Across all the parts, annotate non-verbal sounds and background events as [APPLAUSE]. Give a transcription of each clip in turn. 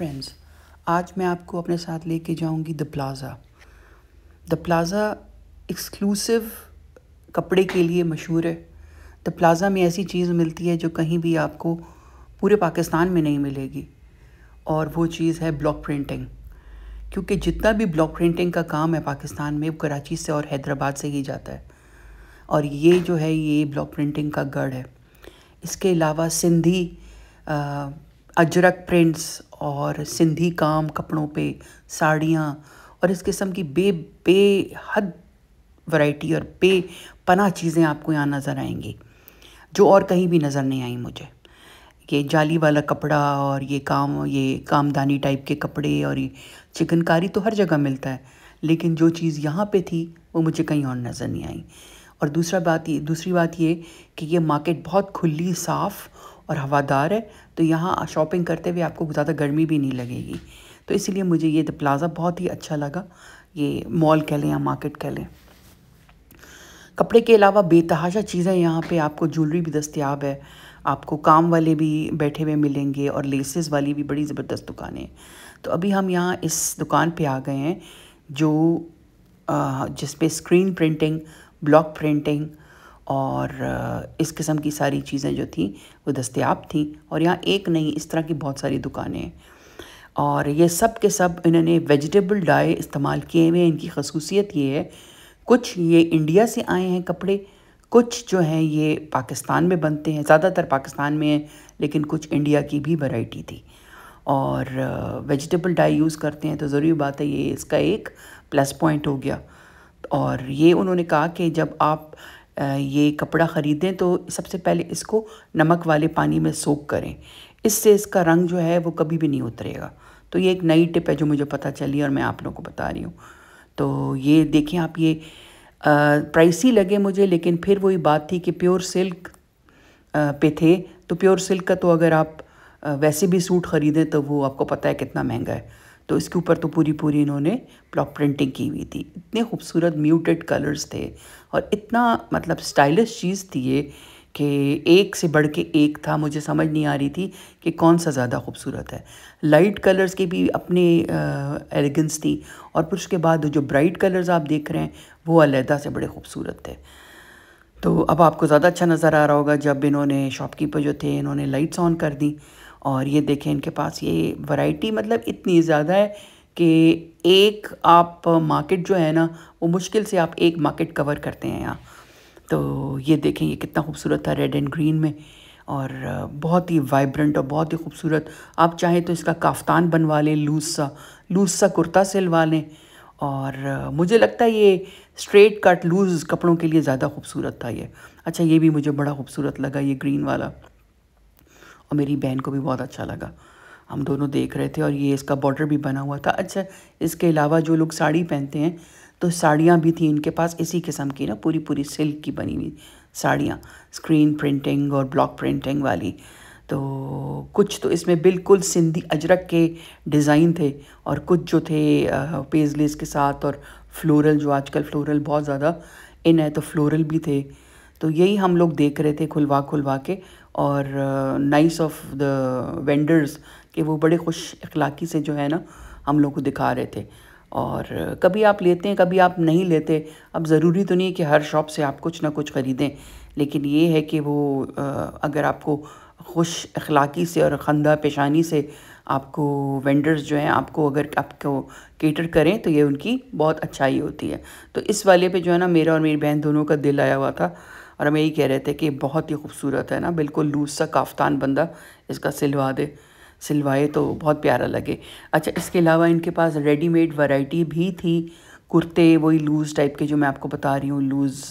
friends आज मैं आपको अपने साथ लेके जाऊंगी the Plaza the Plaza exclusive कपड़े के लिए मशहूर है द प्लाज़ा में ऐसी चीज़ मिलती है जो कहीं भी आपको पूरे पाकिस्तान में नहीं मिलेगी और वो चीज़ है ब्लॉक प्रिंटिंग क्योंकि जितना भी ब्लॉक प्रिंटिंग का काम है पाकिस्तान में कराची से और हैदराबाद से ही जाता है और ये जो है ये ब्लॉक प्रिंटिंग का गढ़ है इसके अलावा सिंधी अजरक प्रिंट्स और सिंधी काम कपड़ों पे साड़ियाँ और इस किस्म की बे बेहद वैरायटी और बे पना चीज़ें आपको यहाँ नज़र आएंगी जो और कहीं भी नज़र नहीं आई मुझे ये जाली वाला कपड़ा और ये काम ये कामदानी टाइप के कपड़े और ये चिकनकारी तो हर जगह मिलता है लेकिन जो चीज़ यहाँ पे थी वो मुझे कहीं और नज़र नहीं आई और दूसरा बात ये दूसरी बात ये कि ये मार्केट बहुत खुली साफ़ और हवादार है तो यहाँ शॉपिंग करते हुए आपको ज़्यादा गर्मी भी नहीं लगेगी तो इसलिए मुझे ये प्लाज़ा बहुत ही अच्छा लगा ये मॉल कह लें या मार्केट कह लें कपड़े के अलावा बेतहाशा चीज़ें यहाँ पे आपको ज्वेलरी भी दस्तियाब है आपको काम वाले भी बैठे हुए मिलेंगे और लेसेस वाली भी बड़ी ज़बरदस्त दुकानें तो अभी हम यहाँ इस दुकान पे आ गए हैं जो जिसपे स्क्रीन प्रिंटिंग ब्लॉक प्रिंटिंग और इस किस्म की सारी चीज़ें जो थी वो दस्तियाब थी और यहाँ एक नहीं इस तरह की बहुत सारी दुकानें हैं और ये सब के सब इन्होंने वेजिटेबल डाई इस्तेमाल किए हुए इनकी खसूसियत ये है कुछ ये इंडिया से आए हैं कपड़े कुछ जो हैं ये पाकिस्तान में बनते हैं ज़्यादातर पाकिस्तान में हैं लेकिन कुछ इंडिया की भी वैरायटी थी और वेजिटेबल डाई यूज़ करते हैं तो ज़रूरी बात है ये इसका एक प्लस पॉइंट हो गया और ये उन्होंने कहा कि जब आप ये कपड़ा ख़रीदें तो सबसे पहले इसको नमक वाले पानी में सोख करें इससे इसका रंग जो है वो कभी भी नहीं उतरेगा तो ये एक नई टिप है जो मुझे पता चली और मैं आप लोगों को बता रही हूँ तो ये देखें आप ये प्राइसी लगे मुझे लेकिन फिर वही बात थी कि प्योर सिल्क पे थे तो प्योर सिल्क का तो अगर आप वैसे भी सूट ख़रीदें तो वो आपको पता है कितना महंगा है तो इसके ऊपर तो पूरी पूरी इन्होंने ब्लॉक प्रिंटिंग की हुई थी इतने खूबसूरत म्यूटेड कलर्स थे और इतना मतलब स्टाइलिश चीज़ थी ये कि एक से बढ़ के एक था मुझे समझ नहीं आ रही थी कि कौन सा ज़्यादा खूबसूरत है लाइट कलर्स की भी अपने एलिगेंस थी और फिर उसके बाद जो ब्राइट कलर्स आप देख रहे हैं वो अलहदा से बड़े खूबसूरत थे तो अब आपको ज़्यादा अच्छा नज़र आ रहा होगा जब इन्होंने शॉपकीपर जो थे इन्होंने लाइट्स ऑन कर दी और ये देखें इनके पास ये वैरायटी मतलब इतनी ज़्यादा है कि एक आप मार्केट जो है ना वो मुश्किल से आप एक मार्केट कवर करते हैं यहाँ तो ये देखें ये कितना खूबसूरत था रेड एंड ग्रीन में और बहुत ही वाइब्रेंट और बहुत ही खूबसूरत आप चाहें तो इसका काफ्तान बनवा लें लूज सा लूज सा कुर्ता सिलवा लें और मुझे लगता है ये स्ट्रेट कट लूज़ कपड़ों के लिए ज़्यादा खूबसूरत था ये अच्छा ये भी मुझे बड़ा खूबसूरत लगा ये ग्रीन वाला और मेरी बहन को भी बहुत अच्छा लगा हम दोनों देख रहे थे और ये इसका बॉर्डर भी बना हुआ था अच्छा इसके अलावा जो लोग साड़ी पहनते हैं तो साड़ियाँ भी थी इनके पास इसी किस्म की ना पूरी पूरी सिल्क की बनी हुई साड़ियाँ स्क्रीन प्रिंटिंग और ब्लॉक प्रिंटिंग वाली तो कुछ तो इसमें बिल्कुल सिंधी अजरक के डिज़ाइन थे और कुछ जो थे पेजलेस के साथ और फ्लोरल जो आजकल फ्लोरल बहुत ज़्यादा इन है तो फ्लोरल भी थे तो यही हम लोग देख रहे थे खुलवा खुलवा के और नाइस ऑफ द वेंडर्स कि वो बड़े खुश अखलाक़ी से जो है ना हम लोग को दिखा रहे थे और कभी आप लेते हैं कभी आप नहीं लेते अब ज़रूरी तो नहीं है कि हर शॉप से आप कुछ ना कुछ ख़रीदें लेकिन ये है कि वो अगर आपको खुश अखलाक़ी से और खंदा पेशानी से आपको वेंडर्स जो हैं आपको अगर आपको केटर करें तो ये उनकी बहुत अच्छाई होती है तो इस वाले पे जो है ना मेरा और मेरी बहन दोनों का दिल आया हुआ था और हम यही कह रहे थे कि बहुत ही खूबसूरत है ना बिल्कुल लूज सा काफ्तान बंदा इसका सिलवा दे सिलवाए तो बहुत प्यारा लगे अच्छा इसके अलावा इनके पास रेडीमेड वैरायटी भी थी कुर्ते वही लूज़ टाइप के जो मैं आपको बता रही हूँ लूज़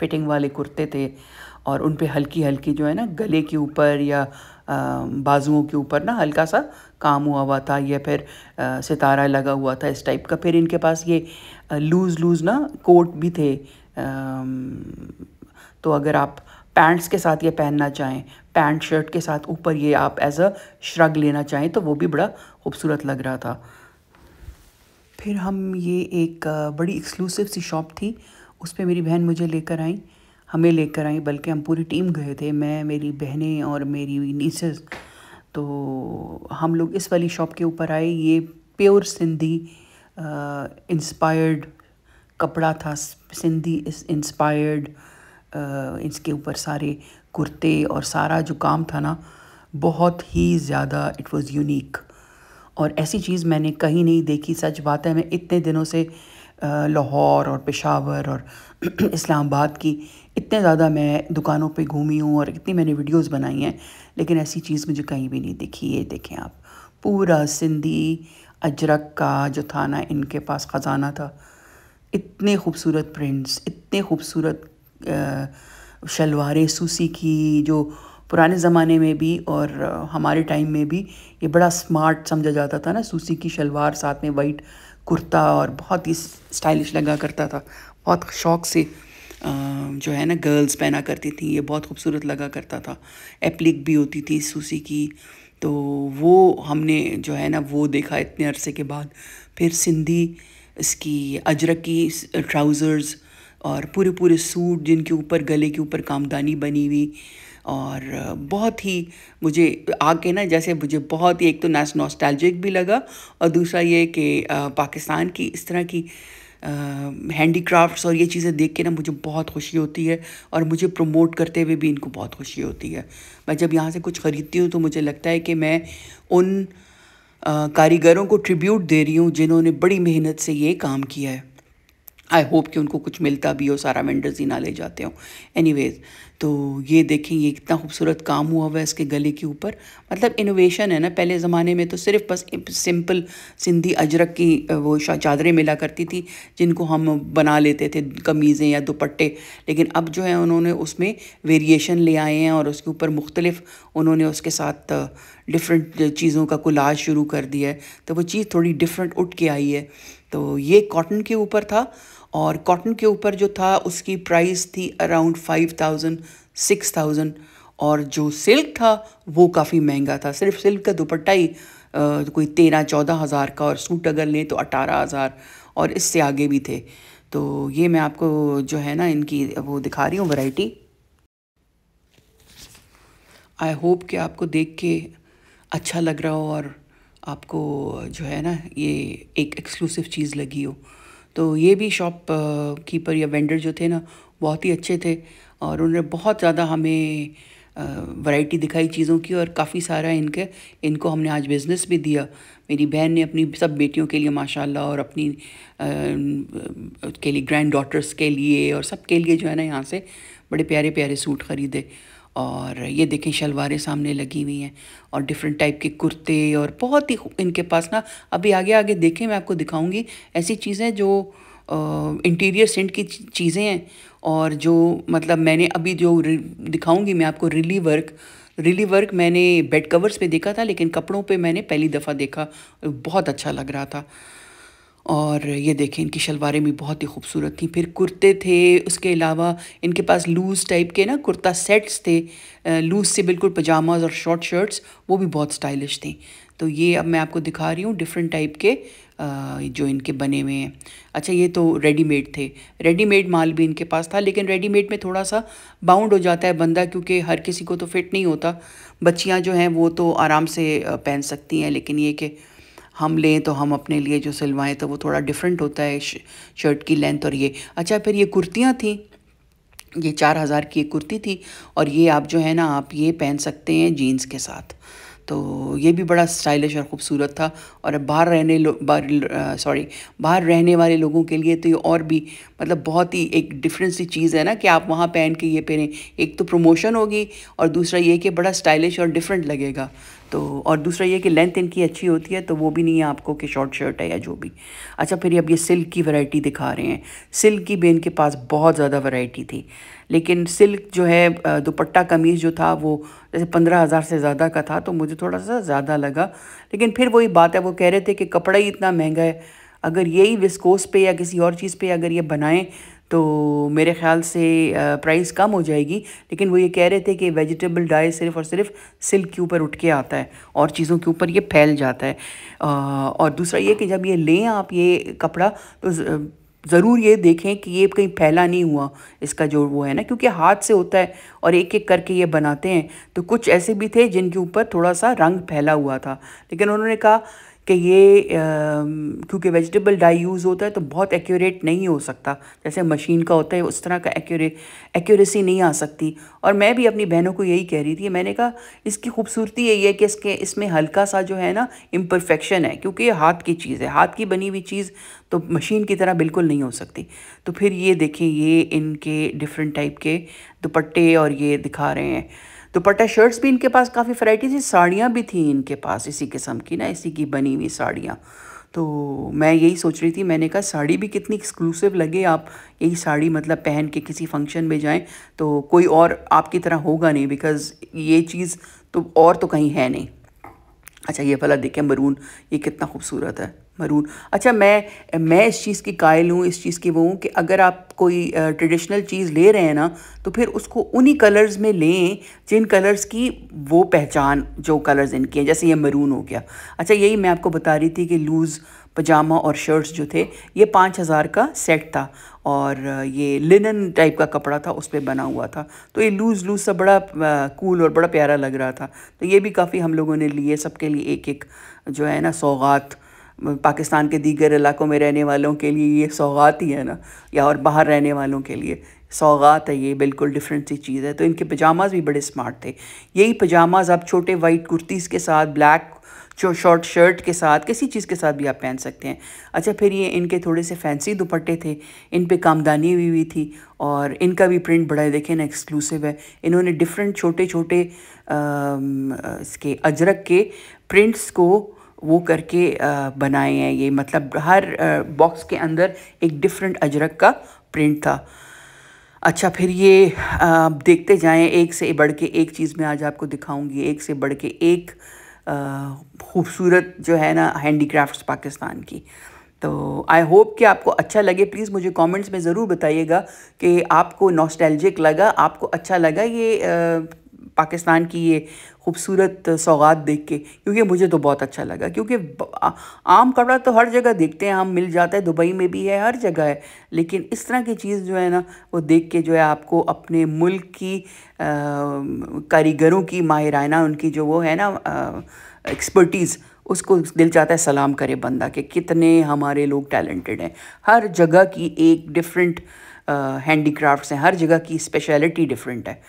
फिटिंग वाले कुर्ते थे और उन पर हल्की हल्की जो है ना गले के ऊपर या बाजुओं के ऊपर ना हल्का सा काम हुआ हुआ था या फिर आ, सितारा लगा हुआ था इस टाइप का फिर इनके पास ये लूज़ लूज़ ना कोट भी थे आ, तो अगर आप पैंट्स के साथ ये पहनना चाहें पैंट शर्ट के साथ ऊपर ये आप एज अ श्रग लेना चाहें तो वो भी बड़ा खूबसूरत लग रहा था फिर हम ये एक बड़ी एक्सक्लूसिव सी शॉप थी उस पर मेरी बहन मुझे लेकर आई हमें लेकर आई बल्कि हम पूरी टीम गए थे मैं मेरी बहनें और मेरी नीसेस तो हम लोग इस वाली शॉप के ऊपर आए ये प्योर सिंधी इंस्पायर्ड कपड़ा था सिंधी इंस्पायर्ड इसके ऊपर सारे कुर्ते और सारा जो काम था ना बहुत ही ज़्यादा इट वाज़ यूनिक और ऐसी चीज़ मैंने कहीं नहीं देखी सच बात है मैं इतने दिनों से लाहौर और पेशावर और [CLEARS THROAT] इस्लामाबाद की इतने ज़्यादा मैं दुकानों पे घूमी हूँ और इतनी मैंने वीडियोस बनाई हैं लेकिन ऐसी चीज़ मुझे कहीं भी नहीं दिखी ये देखें आप पूरा सिंधी अजरक का जो था ना इनके पास ख़जाना था इतने खूबसूरत प्रिंट्स इतने खूबसूरत शलवारें सूसी की जो पुराने ज़माने में भी और हमारे टाइम में भी ये बड़ा स्मार्ट समझा जाता था ना सूसी की शलवार साथ में वाइट कुर्ता और बहुत ही स्टाइलिश लगा करता था बहुत शौक से जो है ना गर्ल्स पहना करती थी ये बहुत खूबसूरत लगा करता था एप्लिक भी होती थी सूसी की तो वो हमने जो है ना वो देखा इतने अरसे के बाद फिर सिंधी इसकी अजरक की ट्राउज़र्स और पूरे पूरे सूट जिनके ऊपर गले के ऊपर कामदानी बनी हुई और बहुत ही मुझे आके ना जैसे मुझे बहुत ही एक तो नाच नॉस्टैल्जिक भी लगा और दूसरा ये कि पाकिस्तान की इस तरह की हैंडीक्राफ्ट्स और ये चीज़ें देख के ना मुझे बहुत खुशी होती है और मुझे प्रमोट करते हुए भी इनको बहुत खुशी होती है मैं जब यहाँ से कुछ ख़रीदती हूँ तो मुझे लगता है कि मैं उन कारीगरों को ट्रिब्यूट दे रही हूँ जिन्होंने बड़ी मेहनत से ये काम किया है आई होप कि उनको कुछ मिलता भी हो सारा वेंडर्स ही ना ले जाते हो वेज तो ये देखें ये कितना खूबसूरत काम हुआ हुआ है इसके गले के ऊपर मतलब इनोवेशन है ना पहले ज़माने में तो सिर्फ बस सिंपल सिंधी अजरक की वो चादरें मिला करती थी जिनको हम बना लेते थे कमीज़ें या दुपट्टे लेकिन अब जो है उन्होंने उसमें वेरिएशन ले आए हैं और उसके ऊपर मुख्तलिफ उन्होंने उसके साथ डिफरेंट चीज़ों का कोलाज शुरू कर दिया है तो वो चीज़ थोड़ी डिफरेंट उठ के आई है तो ये कॉटन के ऊपर था और कॉटन के ऊपर जो था उसकी प्राइस थी around five thousand six thousand और जो सिल्क था वो काफ़ी महंगा था सिर्फ सिल्क का दुपट्टा ही आ, कोई तेरह चौदह हज़ार का और सूट अगर लें तो अठारह हज़ार और इससे आगे भी थे तो ये मैं आपको जो है ना इनकी वो दिखा रही हूँ वैरायटी आई होप कि आपको देख के अच्छा लग रहा हो और आपको जो है ना ये एक एक्सक्लूसिव चीज़ लगी हो तो ये भी शॉप कीपर या वेंडर जो थे ना बहुत ही अच्छे थे और उन्होंने बहुत ज़्यादा हमें वैरायटी दिखाई चीज़ों की और काफ़ी सारा इनके इनको हमने आज बिज़नेस भी दिया मेरी बहन ने अपनी सब बेटियों के लिए माशाल्लाह और अपनी आ, के लिए ग्रैंड डॉटर्स के लिए और सब के लिए जो है ना यहाँ से बड़े प्यारे प्यारे सूट ख़रीदे और ये देखें शलवारें सामने लगी हुई हैं और डिफरेंट टाइप के कुर्ते और बहुत ही इनके पास ना अभी आगे आगे देखें मैं आपको दिखाऊंगी ऐसी चीज़ें जो इंटीरियर सेंट की चीज़ें हैं और जो मतलब मैंने अभी जो दिखाऊंगी मैं आपको रिली वर्क रिली वर्क मैंने बेड कवर्स पे देखा था लेकिन कपड़ों पे मैंने पहली दफ़ा देखा बहुत अच्छा लग रहा था और ये देखें इनकी शलवारें भी बहुत ही खूबसूरत थी फिर कुर्ते थे उसके अलावा इनके पास लूज़ टाइप के ना कुर्ता सेट्स थे लूज़ से बिल्कुल पजामाज और शॉर्ट शर्ट्स वो भी बहुत स्टाइलिश थी तो ये अब मैं आपको दिखा रही हूँ डिफरेंट टाइप के जो इनके बने हुए हैं अच्छा ये तो रेडीमेड थे रेडीमेड माल भी इनके पास था लेकिन रेडीमेड में थोड़ा सा बाउंड हो जाता है बंदा क्योंकि हर किसी को तो फिट नहीं होता बच्चियाँ जो हैं वो तो आराम से पहन सकती हैं लेकिन ये कि हम लें तो हम अपने लिए जो सिलवाएं तो वो थोड़ा डिफरेंट होता है शर्ट की लेंथ और ये अच्छा फिर ये कुर्तियाँ थी ये चार हज़ार की एक कुर्ती थी और ये आप जो है ना आप ये पहन सकते हैं जीन्स के साथ तो ये भी बड़ा स्टाइलिश और ख़ूबसूरत था और बाहर रहने बाहर सॉरी बाहर रहने वाले लोगों के लिए तो ये और भी मतलब बहुत ही एक डिफरेंट सी चीज़ है ना कि आप वहाँ पहन के ये पहने एक तो प्रमोशन होगी और दूसरा ये कि बड़ा स्टाइलिश और डिफरेंट लगेगा तो और दूसरा ये कि लेंथ इनकी अच्छी होती है तो वो भी नहीं है आपको कि शॉर्ट शर्ट है या जो भी अच्छा फिर अब ये सिल्क की वैरायटी दिखा रहे हैं सिल्क की भी इनके पास बहुत ज़्यादा वैरायटी थी लेकिन सिल्क जो है दुपट्टा कमीज़ जो था वो जैसे पंद्रह हज़ार से ज़्यादा का था तो मुझे थोड़ा सा ज़्यादा लगा लेकिन फिर वही बात है वो कह रहे थे कि कपड़ा ही इतना महंगा है अगर यही विस्कोस पे या किसी और चीज़ पे अगर ये बनाएं तो मेरे ख्याल से प्राइस कम हो जाएगी लेकिन वो ये कह रहे थे कि वेजिटेबल डाई सिर्फ और सिर्फ सिल्क के ऊपर उठ के आता है और चीज़ों के ऊपर ये फैल जाता है और दूसरा ये कि जब ये लें आप ये कपड़ा तो ज़रूर ये देखें कि ये कहीं फैला नहीं हुआ इसका जो वो है ना क्योंकि हाथ से होता है और एक एक करके ये बनाते हैं तो कुछ ऐसे भी थे जिनके ऊपर थोड़ा सा रंग फैला हुआ था लेकिन उन्होंने कहा कि ये क्योंकि वेजिटेबल डाई यूज़ होता है तो बहुत एक्यूरेट नहीं हो सकता जैसे मशीन का होता है उस तरह का एक्यूरे एक्यूरेसी नहीं आ सकती और मैं भी अपनी बहनों को यही कह रही थी मैंने कहा इसकी खूबसूरती यही है कि इसके इसमें हल्का सा जो है ना इम्परफेक्शन है क्योंकि ये हाथ की चीज़ है हाथ की बनी हुई चीज़ तो मशीन की तरह बिल्कुल नहीं हो सकती तो फिर ये देखें ये इनके डिफरेंट टाइप के दुपट्टे और ये दिखा रहे हैं दुपट्टा शर्ट्स भी इनके पास काफ़ी वैरायटी थी साड़ियाँ भी थी इनके पास इसी किस्म की ना इसी की बनी हुई साड़ियाँ तो मैं यही सोच रही थी मैंने कहा साड़ी भी कितनी एक्सक्लूसिव लगे आप यही साड़ी मतलब पहन के किसी फंक्शन में जाएं तो कोई और आपकी तरह होगा नहीं बिकॉज़ ये चीज़ तो और तो कहीं है नहीं अच्छा ये भला देखें मरून ये कितना खूबसूरत है मरून अच्छा मैं मैं इस चीज़ की कायल हूँ इस चीज़ की वो हूँ कि अगर आप कोई ट्रेडिशनल चीज़ ले रहे हैं ना तो फिर उसको उन्हीं कलर्स में लें जिन कलर्स की वो पहचान जो कलर्स इनके हैं जैसे ये मरून हो गया अच्छा यही मैं आपको बता रही थी कि लूज़ पजामा और शर्ट्स जो थे ये पाँच हज़ार का सेट था और ये लिनन टाइप का कपड़ा था उस पर बना हुआ था तो ये लूज़ लूज़ सा बड़ा कूल और बड़ा प्यारा लग रहा था तो ये भी काफ़ी हम लोगों ने लिए सबके लिए एक एक जो है ना सौगात पाकिस्तान के दीगर इलाकों में रहने वालों के लिए ये सौगात ही है ना या और बाहर रहने वालों के लिए सौगात है ये बिल्कुल डिफरेंट सी चीज़ है तो इनके पजामाज़ भी बड़े स्मार्ट थे यही पजामाज़ आप छोटे वाइट कुर्तीज़ के साथ ब्लैक जो शॉर्ट शर्ट के साथ किसी चीज़ के साथ भी आप पहन सकते हैं अच्छा फिर ये इनके थोड़े से फैंसी दुपट्टे थे इन पे कामदानी हुई हुई थी और इनका भी प्रिंट बड़ा है देखें ना एक्सक्लूसिव है इन्होंने डिफरेंट छोटे छोटे इसके अजरक के प्रिंट्स को वो करके बनाए हैं ये मतलब हर बॉक्स के अंदर एक डिफरेंट अजरक का प्रिंट था अच्छा फिर ये आप देखते जाएं एक से बढ़ के एक चीज़ में आज आपको दिखाऊंगी एक से बढ़ के एक खूबसूरत जो है ना हैंडीक्राफ्ट्स पाकिस्तान की तो आई होप कि आपको अच्छा लगे प्लीज़ मुझे कमेंट्स में ज़रूर बताइएगा कि आपको नॉस्टैल्जिक लगा आपको अच्छा लगा ये आ, पाकिस्तान की ये खूबसूरत सौगात देख के क्योंकि मुझे तो बहुत अच्छा लगा क्योंकि आम कपड़ा तो हर जगह देखते हैं हम मिल जाता है दुबई में भी है हर जगह है लेकिन इस तरह की चीज़ जो है ना वो देख के जो है आपको अपने मुल्क की कारीगरों की माहिराना उनकी जो वो है ना एक्सपर्टीज़ उसको दिल चाहता है सलाम करे बंदा कि कितने हमारे लोग टैलेंटेड हैं हर जगह की एक डिफरेंट हैंडीक्राफ्ट्स हैं हर जगह की स्पेशलिटी डिफरेंट है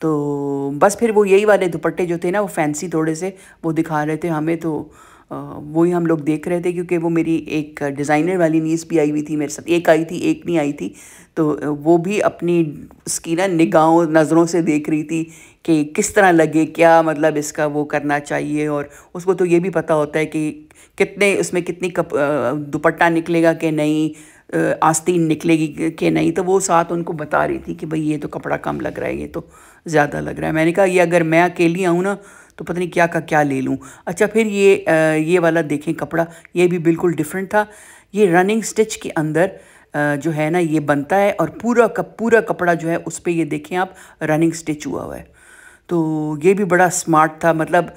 तो बस फिर वो यही वाले दुपट्टे जो थे ना वो फैंसी थोड़े से वो दिखा रहे थे हमें तो वही हम लोग देख रहे थे क्योंकि वो मेरी एक डिज़ाइनर वाली नीस भी आई हुई थी मेरे साथ एक आई थी एक नहीं आई थी तो वो भी अपनी उसकी ना निगाहों नज़रों से देख रही थी कि किस तरह लगे क्या मतलब इसका वो करना चाहिए और उसको तो ये भी पता होता है कि कितने उसमें कितनी कप दुपट्टा निकलेगा कि नहीं आस्तीन निकलेगी कि नहीं तो वो साथ उनको बता रही थी कि भाई ये तो कपड़ा कम लग रहा है ये तो ज़्यादा लग रहा है मैंने कहा ये अगर मैं अकेली आऊँ ना तो पता नहीं क्या का क्या ले लूँ अच्छा फिर ये ये वाला देखें कपड़ा ये भी बिल्कुल डिफरेंट था ये रनिंग स्टिच के अंदर जो है ना ये बनता है और पूरा का पूरा कपड़ा जो है उस पर ये देखें आप रनिंग स्टिच हुआ हुआ है तो ये भी बड़ा स्मार्ट था मतलब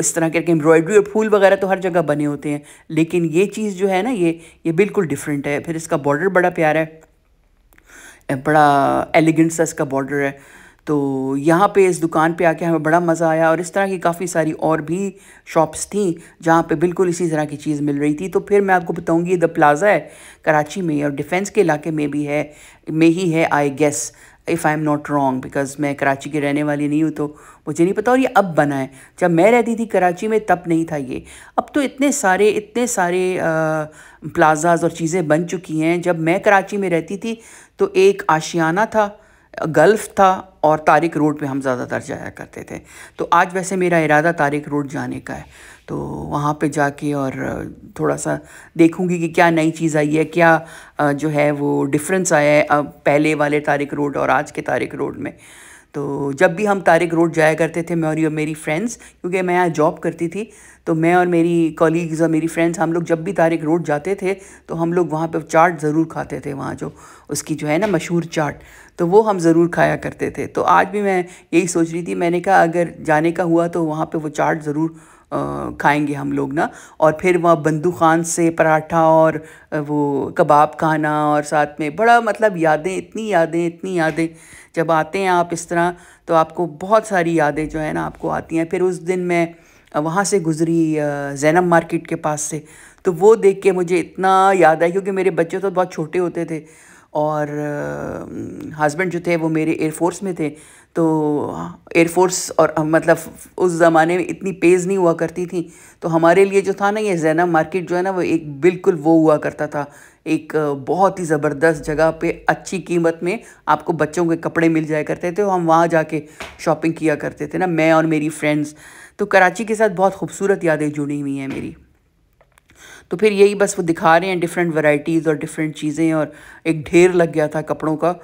इस तरह करके एम्ब्रॉयडरी और फूल वगैरह तो हर जगह बने होते हैं लेकिन ये चीज़ जो है ना ये ये बिल्कुल डिफरेंट है फिर इसका बॉर्डर बड़ा प्यारा है बड़ा एलिगेंट सा इसका बॉर्डर है तो यहाँ पे इस दुकान पे आके हमें बड़ा मज़ा आया और इस तरह की काफ़ी सारी और भी शॉप्स थी जहाँ पे बिल्कुल इसी तरह की चीज़ मिल रही थी तो फिर मैं आपको बताऊँगी द प्लाज़ा है कराची में और डिफेंस के इलाके में भी है में ही है I guess if I am not wrong because मैं कराची की रहने वाली नहीं हूँ तो मुझे नहीं पता और ये अब बना है जब मैं रहती थी कराची में तब नहीं था ये अब तो इतने सारे इतने सारे प्लाजाज और चीज़ें बन चुकी हैं जब मैं कराची में रहती थी तो एक आशियाना था गल्फ़ था और तारिक रोड पे हम ज़्यादातर जाया करते थे तो आज वैसे मेरा इरादा तारिक रोड जाने का है तो वहाँ पे जाके और थोड़ा सा देखूँगी कि क्या नई चीज़ आई है क्या जो है वो डिफरेंस आया है अब पहले वाले तारिक रोड और आज के तारिक रोड में तो जब भी हम तारिक रोड जाया करते थे मैं और ये मेरी फ्रेंड्स क्योंकि मैं यहाँ जॉब करती थी तो मैं और मेरी कॉलीग्स और मेरी फ्रेंड्स हम लोग जब भी तारिक रोड जाते थे तो हम लोग वहाँ पे चाट ज़रूर खाते थे वहाँ जो उसकी जो है ना मशहूर चाट तो वो हम ज़रूर खाया करते थे तो आज भी मैं यही सोच रही थी मैंने कहा अगर जाने का हुआ तो वहाँ पर वो चाट ज़रूर खाएंगे हम लोग ना और फिर वहाँ बंदू खान से पराठा और वो कबाब खाना और साथ में बड़ा मतलब यादें इतनी यादें इतनी यादें जब आते हैं आप इस तरह तो आपको बहुत सारी यादें जो है ना आपको आती हैं फिर उस दिन मैं वहाँ से गुज़री जैनब मार्केट के पास से तो वो देख के मुझे इतना याद आया क्योंकि मेरे बच्चे तो बहुत छोटे होते थे और हस्बैंड जो थे वो मेरे एयरफोर्स में थे तो एयरफोर्स और मतलब उस ज़माने में इतनी पेज नहीं हुआ करती थी तो हमारे लिए जो था ना ये जैना मार्केट जो है ना वो एक बिल्कुल वो हुआ करता था एक बहुत ही ज़बरदस्त जगह पे अच्छी कीमत में आपको बच्चों के कपड़े मिल जाया करते थे और हम वहाँ जाके शॉपिंग किया करते थे ना मैं और मेरी फ्रेंड्स तो कराची के साथ बहुत खूबसूरत यादें जुड़ी हुई हैं मेरी तो फिर यही बस वो दिखा रहे हैं डिफरेंट वैरायटीज़ और डिफरेंट चीज़ें और एक ढेर लग गया था कपड़ों का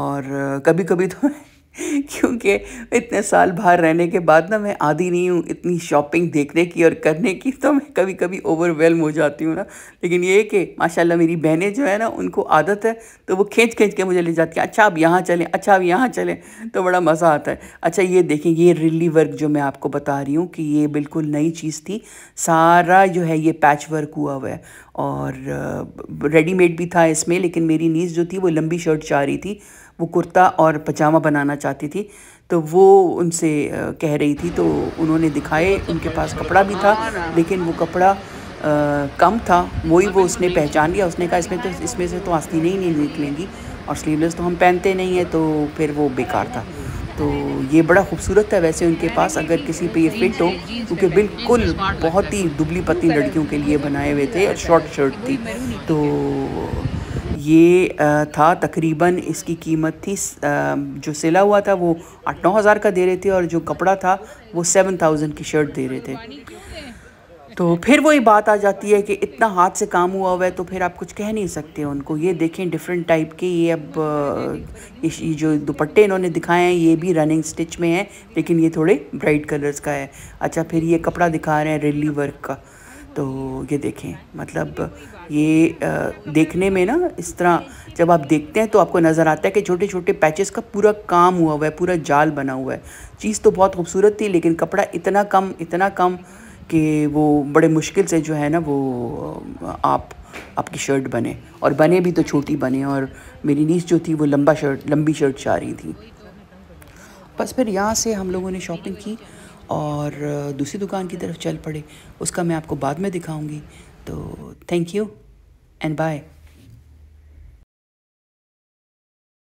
और कभी कभी तो [LAUGHS] [LAUGHS] क्योंकि इतने साल बाहर रहने के बाद ना मैं आधी नहीं हूँ इतनी शॉपिंग देखने की और करने की तो मैं कभी कभी ओवरवेलम हो जाती हूँ ना लेकिन ये कि माशाल्लाह मेरी बहनें जो है ना उनको आदत है तो वो खींच खींच के मुझे ले जाती हैं अच्छा आप यहाँ चलें अच्छा आप यहाँ चलें तो बड़ा मज़ा आता है अच्छा ये देखें ये रिली वर्क जो मैं आपको बता रही हूँ कि ये बिल्कुल नई चीज़ थी सारा जो है ये पैच वर्क हुआ हुआ है और रेडीमेड भी था इसमें लेकिन मेरी नीज़ जो थी वो लंबी शर्ट चाह रही थी वो कुर्ता और पजामा बनाना चाहती थी तो वो उनसे कह रही थी तो उन्होंने दिखाए उनके पास कपड़ा भी था लेकिन वो कपड़ा आ, कम था वही वो उसने पहचान लिया उसने कहा इसमें तो इसमें से तो आस्तीनें ही नहीं निकलेंगी और स्लीवलेस तो हम पहनते नहीं हैं तो फिर वो बेकार था तो ये बड़ा खूबसूरत है वैसे उनके पास अगर किसी पे ये फिट हो क्योंकि बिल्कुल बहुत ही दुबली पतली लड़कियों के लिए बनाए हुए थे और शॉर्ट शर्ट थी तो ये था तकरीबन इसकी कीमत थी जो सिला हुआ था वो आठ नौ हज़ार का दे रहे थे और जो कपड़ा था वो सेवन थाउजेंड की शर्ट दे रहे थे तो फिर वही बात आ जाती है कि इतना हाथ से काम हुआ हुआ है तो फिर आप कुछ कह नहीं सकते उनको ये देखें डिफरेंट टाइप के ये अब ये जो दुपट्टे इन्होंने दिखाए हैं ये भी रनिंग स्टिच में है लेकिन ये थोड़े ब्राइट कलर्स का है अच्छा फिर ये कपड़ा दिखा रहे हैं रेली वर्क का तो ये देखें मतलब ये देखने में ना इस तरह जब आप देखते हैं तो आपको नज़र आता है कि छोटे छोटे पैचेस का पूरा काम हुआ हुआ है पूरा जाल बना हुआ है चीज़ तो बहुत खूबसूरत थी लेकिन कपड़ा इतना कम इतना कम कि वो बड़े मुश्किल से जो है ना वो आप आपकी शर्ट बने और बने भी तो छोटी बने और मेरी नीस जो थी वो लंबा शर्ट लंबी शर्ट चाह रही थी बस फिर यहाँ से हम लोगों ने शॉपिंग की और दूसरी दुकान की तरफ चल पड़े उसका मैं आपको बाद में दिखाऊंगी तो थैंक यू एंड बाय